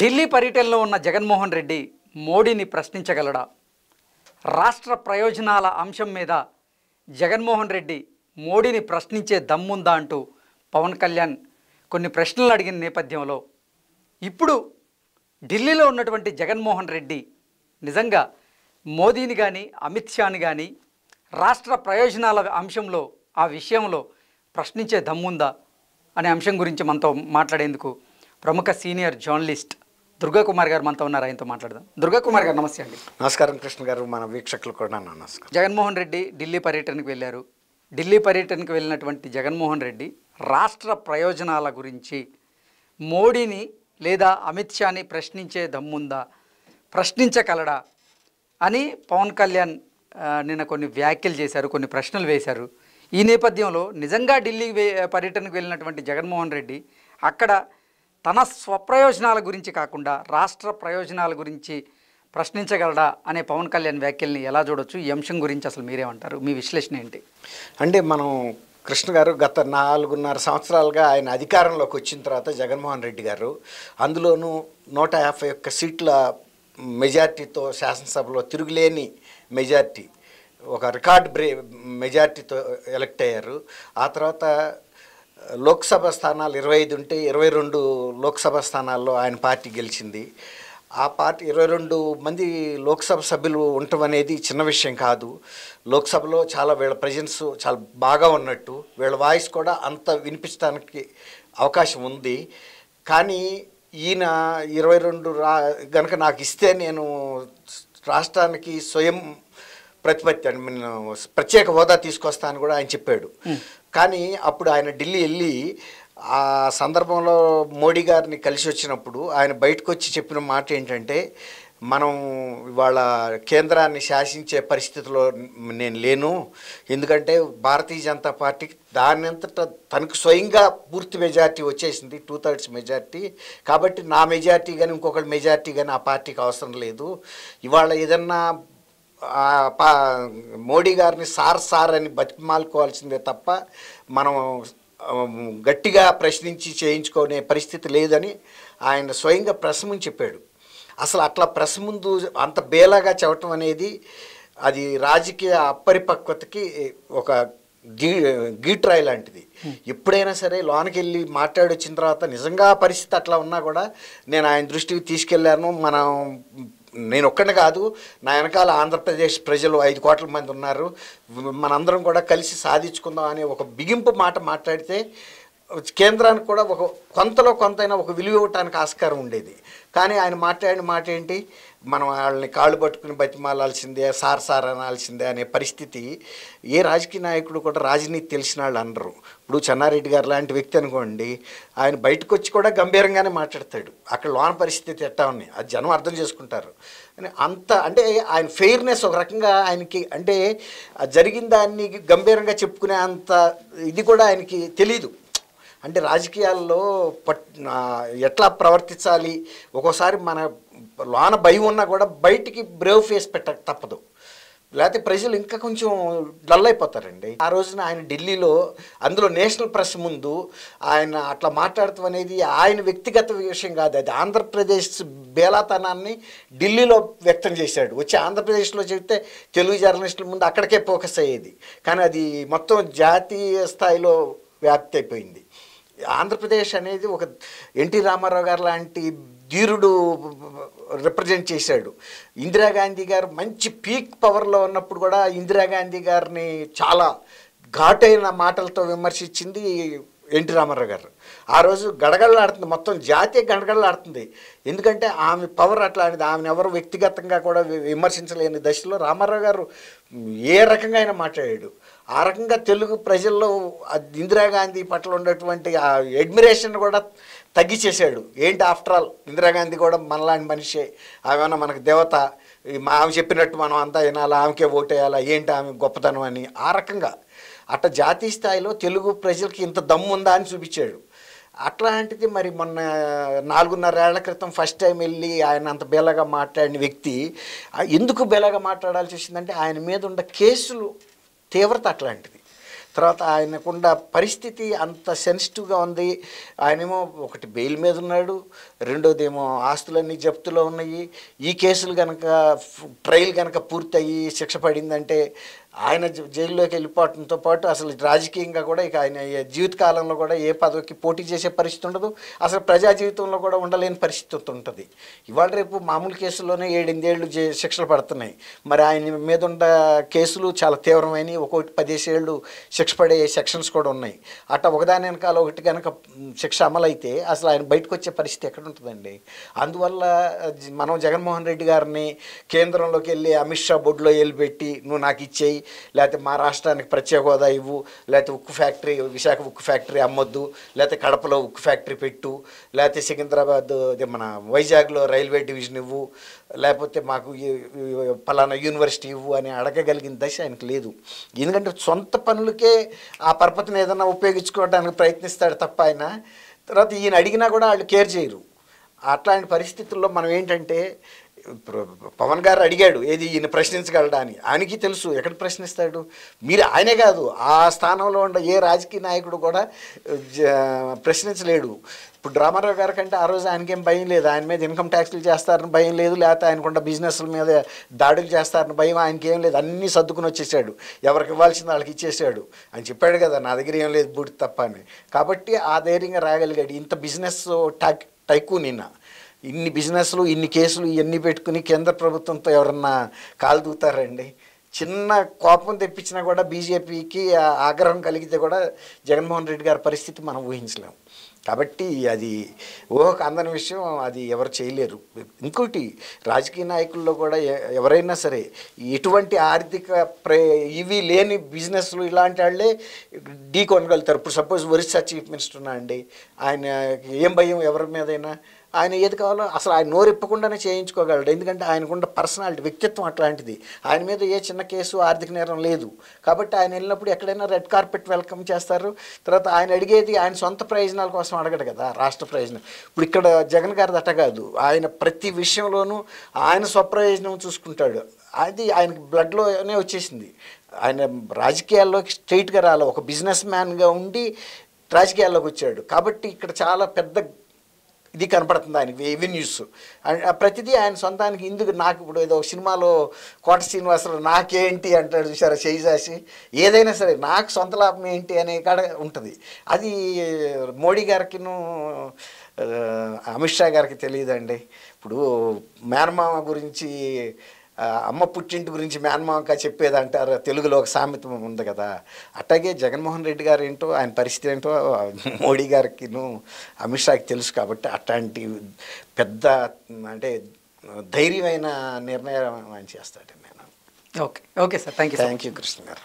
ఢిల్లీ పర్యటనలో ఉన్న జగన్మోహన్ రెడ్డి మోడీని ప్రశ్నించగలడా రాష్ట్ర ప్రయోజనాల అంశం మీద జగన్మోహన్ రెడ్డి మోడీని ప్రశ్నించే దమ్ముందా అంటూ పవన్ కళ్యాణ్ కొన్ని ప్రశ్నలు అడిగిన నేపథ్యంలో ఇప్పుడు ఢిల్లీలో ఉన్నటువంటి జగన్మోహన్ రెడ్డి నిజంగా మోదీని కానీ అమిత్ షాని కానీ రాష్ట్ర ప్రయోజనాల అంశంలో ఆ విషయంలో ప్రశ్నించే దమ్ముందా అనే అంశం గురించి మనతో మాట్లాడేందుకు ప్రముఖ సీనియర్ జర్నలిస్ట్ దుర్గా కుమార్ గారు మనతో ఉన్నారు ఆయనతో మాట్లాడదాం దుర్గా కుమార్ గారు నమస్తే అండి నమస్కారం కృష్ణ గారు మన వీక్షకులు కూడా నమస్కారం జగన్మోహన్ రెడ్డి ఢిల్లీ పర్యటనకు వెళ్ళారు ఢిల్లీ పర్యటనకు వెళ్ళినటువంటి జగన్మోహన్ రెడ్డి రాష్ట్ర ప్రయోజనాల గురించి మోడీని లేదా అమిత్ షాని ప్రశ్నించే దమ్ముందా ప్రశ్నించగలడా అని పవన్ కళ్యాణ్ నిన్న కొన్ని వ్యాఖ్యలు చేశారు కొన్ని ప్రశ్నలు వేశారు ఈ నేపథ్యంలో నిజంగా ఢిల్లీ పర్యటనకు వెళ్ళినటువంటి జగన్మోహన్ రెడ్డి అక్కడ తన స్వప్రయోజనాల గురించి కాకుండా రాష్ట్ర ప్రయోజనాల గురించి ప్రశ్నించగలడా అనే పవన్ కళ్యాణ్ వ్యాఖ్యల్ని ఎలా చూడొచ్చు ఈ అంశం గురించి అసలు మీరేమంటారు మీ విశ్లేషణ ఏంటి అంటే మనం కృష్ణ గారు గత నాలుగున్నర సంవత్సరాలుగా ఆయన అధికారంలోకి వచ్చిన తర్వాత జగన్మోహన్ రెడ్డి గారు అందులోనూ నూట యాభై ఒక్క సీట్ల మెజార్టీతో శాసనసభలో తిరుగులేని మెజార్టీ ఒక రికార్డ్ బ్రే మెజార్టీతో ఎలక్ట్ అయ్యారు ఆ తర్వాత లోక్సభ స్థానాలు ఇరవై ఐదు ఉంటే ఇరవై రెండు లోక్సభ స్థానాల్లో ఆయన పార్టీ గెలిచింది ఆ పార్టీ ఇరవై రెండు మంది లోక్సభ సభ్యులు ఉండటం అనేది చిన్న విషయం కాదు లోక్సభలో చాలా వీళ్ళ ప్రజెన్స్ చాలా బాగా ఉన్నట్టు వీళ్ళ వాయిస్ కూడా అంత వినిపించడానికి అవకాశం ఉంది కానీ ఈయన ఇరవై రెండు రా గనక నాకు ఇస్తే నేను రాష్ట్రానికి స్వయం ప్రతిపత్తి ప్రత్యేక హోదా తీసుకొస్తా అని కూడా ఆయన చెప్పాడు కానీ అప్పుడు ఆయన ఢిల్లీ వెళ్ళి ఆ సందర్భంలో మోడీ గారిని కలిసి వచ్చినప్పుడు ఆయన బయటకు వచ్చి చెప్పిన మాట ఏంటంటే మనం ఇవాళ కేంద్రాన్ని శాసించే పరిస్థితిలో నేను లేను ఎందుకంటే భారతీయ జనతా పార్టీకి దానింతట తనకు స్వయంగా పూర్తి మెజార్టీ వచ్చేసింది టూ థర్డ్స్ మెజార్టీ కాబట్టి నా మెజార్టీ కానీ ఇంకొకటి మెజార్టీ కానీ ఆ పార్టీకి అవసరం లేదు ఇవాళ ఏదన్నా మోడీ గారిని సార్ సార్ అని బతిమాలుకోవాల్సిందే తప్ప మనం గట్టిగా ప్రశ్నించి చేయించుకునే పరిస్థితి లేదని ఆయన స్వయంగా ప్రెస్ చెప్పాడు అసలు అట్లా ప్రెస్ ముందు అంత బేలాగా చెప్పటం అనేది అది రాజకీయ అపరిపక్వతకి ఒక గీ గీట్రాయ్ లాంటిది ఎప్పుడైనా సరే లోనికి వెళ్ళి మాట్లాడి వచ్చిన తర్వాత నిజంగా పరిస్థితి అట్లా ఉన్నా కూడా నేను ఆయన దృష్టికి తీసుకెళ్లాను మనం నేను ఒక్కడిని కాదు నా వెనకాల ఆంధ్రప్రదేశ్ ప్రజలు ఐదు కోట్ల మంది ఉన్నారు మనందరం కూడా కలిసి సాధించుకుందాం అనే ఒక బిగింపు మాట మాట్లాడితే కేంద్రానికి కూడా ఒక కొంతలో కొంతైనా ఒక విలువ ఇవ్వటానికి ఆస్కారం ఉండేది కానీ ఆయన మాట్లాడిన మాట ఏంటి మనం వాళ్ళని కాళ్ళు పట్టుకుని బతిమాలాల్సిందే సార్ సార్ అనాల్సిందే అనే పరిస్థితి ఏ రాజకీయ నాయకుడు కూడా రాజనీతి తెలిసిన వాళ్ళు అనరు ఇప్పుడు చెన్నారెడ్డి గారు లాంటి వ్యక్తి అనుకోండి ఆయన బయటకు వచ్చి కూడా గంభీరంగానే మాట్లాడతాడు అక్కడ లోన పరిస్థితి ఎట్టా ఉన్నాయి అది జనం అర్థం చేసుకుంటారు అంత అంటే ఆయన ఫెయిర్నెస్ ఒక రకంగా ఆయనకి అంటే జరిగిన దాన్ని గంభీరంగా చెప్పుకునే అంత ఇది కూడా ఆయనకి తెలీదు అంటే రాజకీయాల్లో పట్ ఎట్లా ప్రవర్తించాలి ఒక్కోసారి మన లోన భయం ఉన్నా కూడా బయటికి బ్రేవ్ ఫేస్ పెట్టక తప్పదు లేకపోతే ప్రజలు ఇంకా కొంచెం డల్ అయిపోతారండి ఆ రోజున ఆయన ఢిల్లీలో అందులో నేషనల్ ప్రెస్ ముందు ఆయన అట్లా మాట్లాడటం అనేది ఆయన వ్యక్తిగత విషయం కాదు అది ఆంధ్రప్రదేశ్ బేలాతనాన్ని ఢిల్లీలో వ్యక్తం చేశాడు వచ్చి ఆంధ్రప్రదేశ్లో చెబితే తెలుగు జర్నలిస్టుల ముందు అక్కడికే ఫోకస్ అయ్యేది కానీ అది మొత్తం జాతీయ స్థాయిలో వ్యాప్తి అయిపోయింది ఆంధ్రప్రదేశ్ అనేది ఒక ఎన్టీ రామారావు గారు లాంటి ధీరుడు రిప్రజెంట్ చేశాడు ఇందిరాగాంధీ గారు మంచి పీక్ పవర్లో ఉన్నప్పుడు కూడా ఇందిరాగాంధీ గారిని చాలా ఘాటైన మాటలతో విమర్శించింది ఎన్టీ రామారావు గారు ఆ రోజు గడగడలాడుతుంది మొత్తం జాతీయ గడగడలాడుతుంది ఎందుకంటే ఆమె పవర్ అట్లా అనేది ఆమెను ఎవరు వ్యక్తిగతంగా కూడా విమర్శించలేని దశలో రామారావు గారు ఏ రకంగా అయినా మాట్లాడాడు ఆ రకంగా తెలుగు ప్రజల్లో ఇందిరాగాంధీ పట్ల ఉన్నటువంటి ఆ అడ్మిరేషన్ కూడా తగ్గిచేశాడు ఏంటి ఆఫ్టర్ ఆల్ ఇందిరాగాంధీ కూడా మనలాంటి మనిషే ఆమెమన్నా మనకు దేవత ఆమె చెప్పినట్టు మనం అంతా వినాలా ఆమెకే ఓటేయాలా ఏంటి ఆమె గొప్పతనం అని ఆ రకంగా అట్ట జాతీయ స్థాయిలో తెలుగు ప్రజలకి ఇంత దమ్ము ఉందా అని చూపించాడు అట్లాంటిది మరి మొన్న నాలుగున్నరేళ్ల క్రితం ఫస్ట్ టైం వెళ్ళి ఆయన అంత బేలగా మాట్లాడిన వ్యక్తి ఎందుకు బేలగా మాట్లాడాల్సి వచ్చిందంటే ఆయన మీద ఉన్న కేసులు తీవ్రత అట్లాంటిది తర్వాత ఆయనకున్న పరిస్థితి అంత సెన్సిటివ్గా ఉంది ఆయనేమో ఒకటి బెయిల్ మీద ఉన్నాడు రెండోది ఏమో ఆస్తులన్నీ జప్తులో ఉన్నాయి ఈ కేసులు కనుక ట్రయల్ కనుక పూర్తయ్యి శిక్ష పడిందంటే ఆయన జైల్లోకి వెళ్ళిపోవడంతో పాటు అసలు రాజకీయంగా కూడా ఇక ఆయన జీవితకాలంలో కూడా ఏ పదవికి పోటీ చేసే పరిస్థితి ఉండదు అసలు ప్రజా జీవితంలో కూడా ఉండలేని పరిస్థితి ఉంటుంది ఇవాళ రేపు మామూలు కేసుల్లోనే ఏడెనిమిదేళ్ళు శిక్షలు పడుతున్నాయి మరి ఆయన మీద ఉన్న కేసులు చాలా తీవ్రమైనవి ఒక్కొక్కటి పదిహేసేళ్ళు శిక్ష పడే సెక్షన్స్ కూడా ఉన్నాయి అట్ట ఒకదాని వెనకాల ఒకటి కనుక శిక్ష అమలైతే అసలు ఆయన బయటకు వచ్చే పరిస్థితి ఎక్కడ ఉంటుందండి అందువల్ల మనం జగన్మోహన్ రెడ్డి గారిని కేంద్రంలోకి వెళ్ళి అమిత్ షా బొడ్లో వెళ్ళిపెట్టి నువ్వు నాకు ఇచ్చేయి లేకపోతే మా రాష్ట్రానికి ప్రత్యేక హోదా ఇవ్వు లేకపోతే ఉక్కు ఫ్యాక్టరీ విశాఖ ఉక్కు ఫ్యాక్టరీ అమ్మొద్దు లేకపోతే కడపలో ఉక్కు ఫ్యాక్టరీ పెట్టు లేకపోతే సికింద్రాబాద్ మన వైజాగ్లో రైల్వే డివిజన్ ఇవ్వు లేకపోతే మాకు పలానా యూనివర్సిటీ ఇవ్వు అని అడగగలిగిన దశ ఆయనకు లేదు ఎందుకంటే సొంత పనులకే ఆ పరపతిని ఏదైనా ఉపయోగించుకోవడానికి ప్రయత్నిస్తాడు తప్ప ఆయన తర్వాత ఈయన అడిగినా కూడా వాళ్ళు కేర్ చేయరు అట్లాంటి పరిస్థితుల్లో మనం ఏంటంటే పవన్ గారు అడిగాడు ఏది ఈయన ప్రశ్నించగలడా అని ఆయనకి తెలుసు ఎక్కడ ప్రశ్నిస్తాడు మీరు ఆయనే కాదు ఆ స్థానంలో ఉన్న ఏ రాజకీయ నాయకుడు కూడా ప్రశ్నించలేడు ఇప్పుడు డ్రామారావు గారి కంటే ఆ రోజు ఆయనకేం భయం లేదు ఆయన మీద ఇన్కమ్ ట్యాక్స్లు చేస్తారని భయం లేదు లేకపోతే ఆయనకుండా బిజినెస్ల మీద దాడులు చేస్తారని భయం ఆయనకి ఏం లేదు అన్నీ సర్దుకుని వచ్చేసాడు ఎవరికి ఇవ్వాల్సింది వాళ్ళకి ఇచ్చేసాడు అని చెప్పాడు కదా నా దగ్గర ఏం లేదు బూడి తప్ప అని కాబట్టి ఆ ధైర్యంగా రాగలిగాడు ఇంత బిజినెస్ టైకు నిన్న ఇన్ని బిజినెస్లు ఇన్ని కేసులు ఇవన్నీ పెట్టుకుని కేంద్ర ప్రభుత్వంతో ఎవరన్నా కాలుదూతారండి చిన్న కోపం తెప్పించినా కూడా బీజేపీకి ఆగ్రహం కలిగితే కూడా జగన్మోహన్ రెడ్డి గారి పరిస్థితి మనం ఊహించలేము కాబట్టి అది ఊహకు అందని విషయం అది ఎవరు చేయలేరు ఇంకోటి రాజకీయ నాయకుల్లో కూడా ఎవరైనా సరే ఎటువంటి ఆర్థిక ప్రే ఇవి లేని బిజినెస్లు ఇలాంటి వాళ్ళే ఢీ కొనగలుగుతారు ఇప్పుడు సపోజ్ ఒరిస్సా చీఫ్ మినిస్టర్ ఉన్నా అండి ఆయన ఏం భయం ఎవరి మీదైనా ఆయన ఏది కావాలో అసలు ఆయన నోరెప్పకుండానే చేయించుకోగలడు ఎందుకంటే ఆయనకున్న పర్సనాలిటీ వ్యక్తిత్వం అట్లాంటిది ఆయన మీద ఏ చిన్న కేసు ఆర్థిక నేరం లేదు కాబట్టి ఆయన వెళ్ళినప్పుడు ఎక్కడైనా రెడ్ కార్పెట్ వెల్కమ్ చేస్తారు తర్వాత ఆయన అడిగేది ఆయన సొంత ప్రయోజనాల కోసం అడగడు కదా రాష్ట్ర ప్రయోజనం ఇప్పుడు ఇక్కడ జగన్ గారిది అట్ట కాదు ఆయన ప్రతి విషయంలోనూ ఆయన స్వప్రయోజనం చూసుకుంటాడు అది ఆయనకి బ్లడ్లోనే వచ్చేసింది ఆయన రాజకీయాల్లోకి స్ట్రైట్గా రాలే ఒక బిజినెస్ మ్యాన్గా ఉండి రాజకీయాల్లోకి వచ్చాడు కాబట్టి ఇక్కడ చాలా పెద్ద ఇది కనపడుతుంది ఆయనకి ఎవెన్యూస్ ప్రతిదీ ఆయన సొంతానికి ఇందుకు నాకు ఇప్పుడు ఏదో సినిమాలో కోట శ్రీనివాసరావు నాకేంటి అంటాడు చూసారా చేసి ఏదైనా సరే నాకు సొంత లాభం ఏంటి అనే కాడ ఉంటుంది అది మోడీ గారికిను అమిత్ షా గారికి తెలియదండి ఇప్పుడు మేనమామ గురించి అమ్మ పుట్టింటి గురించి మేనమామగా చెప్పేది అంటారు తెలుగులో ఒక సామెత ఉంది కదా అట్లాగే జగన్మోహన్ రెడ్డి గారు ఏంటో ఆయన పరిస్థితి ఏంటో మోడీ గారికిను అమిత్ షాకి తెలుసు కాబట్టి అట్లాంటి పెద్ద అంటే ధైర్యమైన నిర్ణయం ఆయన చేస్తాడు నేను okay okay sir thank you thank you Krishna గారు